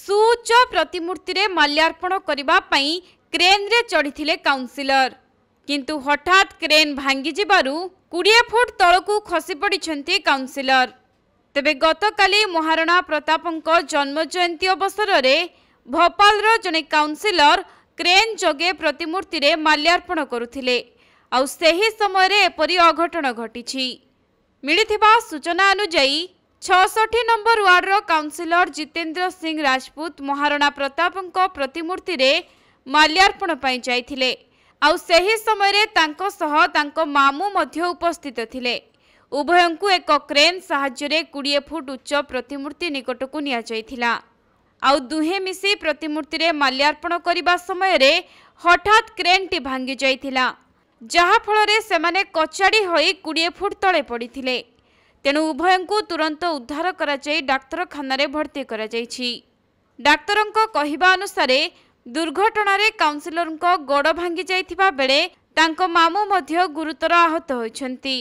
ସୁଉଚ୍ଚ ପ୍ରତିମୂର୍ତ୍ତିରେ ମାଲ୍ୟାର୍ପଣ କରିବା ପାଇଁ କ୍ରେନ୍ରେ ଚଢ଼ିଥିଲେ କାଉନ୍ସିଲର କିନ୍ତୁ ହଠାତ୍ କ୍ରେନ୍ ଭାଙ୍ଗିଯିବାରୁ କୋଡ଼ିଏ ଫୁଟ ତଳକୁ ଖସିପଡ଼ିଛନ୍ତି କାଉନ୍ସିଲର ତେବେ ଗତକାଲି ମହାରଣା ପ୍ରତାପଙ୍କ ଜନ୍ମଜୟନ୍ତୀ ଅବସରରେ ଭୋପାଳର ଜଣେ କାଉନ୍ସିଲର କ୍ରେନ୍ ଯୋଗେ ପ୍ରତିମୂର୍ତ୍ତିରେ ମାଲ୍ୟାର୍ପଣ କରୁଥିଲେ ଆଉ ସେହି ସମୟରେ ଏପରି ଅଘଟଣ ଘଟିଛି ମିଳିଥିବା ସୂଚନା ଅନୁଯାୟୀ ଛଅଷଠି ନମ୍ବର ୱାର୍ଡର କାଉନସିଲର ଜିତେନ୍ଦ୍ର ସିଂ ରାଜପୁତ ମହାରଣା ପ୍ରତାପଙ୍କ ପ୍ରତିମୂର୍ତ୍ତିରେ ମାଲ୍ୟାର୍ପଣ ପାଇଁ ଯାଇଥିଲେ ଆଉ ସେହି ସମୟରେ ତାଙ୍କ ସହ ତାଙ୍କ ମାମୁଁ ମଧ୍ୟ ଉପସ୍ଥିତ ଥିଲେ ଉଭୟଙ୍କୁ ଏକ କ୍ରେନ୍ ସାହାଯ୍ୟରେ କୋଡ଼ିଏ ଫୁଟ ଉଚ୍ଚ ପ୍ରତିମୂର୍ତ୍ତି ନିକଟକୁ ନିଆଯାଇଥିଲା ଆଉ ଦୁହେଁ ମିଶି ପ୍ରତିମୂର୍ତ୍ତିରେ ମାଲ୍ୟାର୍ପଣ କରିବା ସମୟରେ ହଠାତ୍ କ୍ରେନ୍ଟି ଭାଙ୍ଗିଯାଇଥିଲା ଯାହାଫଳରେ ସେମାନେ କଚାଡ଼ି ହୋଇ କୋଡ଼ିଏ ଫୁଟ ତଳେ ପଡ଼ିଥିଲେ ତେଣୁ ଉଭୟଙ୍କୁ ତୁରନ୍ତ ଉଦ୍ଧାର କରାଯାଇ ଡାକ୍ତରଖାନାରେ ଭର୍ତ୍ତି କରାଯାଇଛି ଡାକ୍ତରଙ୍କ କହିବା ଅନୁସାରେ ଦୁର୍ଘଟଣାରେ କାଉନସିଲରଙ୍କ ଗୋଡ଼ ଭାଙ୍ଗି ଯାଇଥିବା ବେଳେ ତାଙ୍କ ମାମୁଁ ମଧ୍ୟ ଗୁରୁତର ଆହତ ହୋଇଛନ୍ତି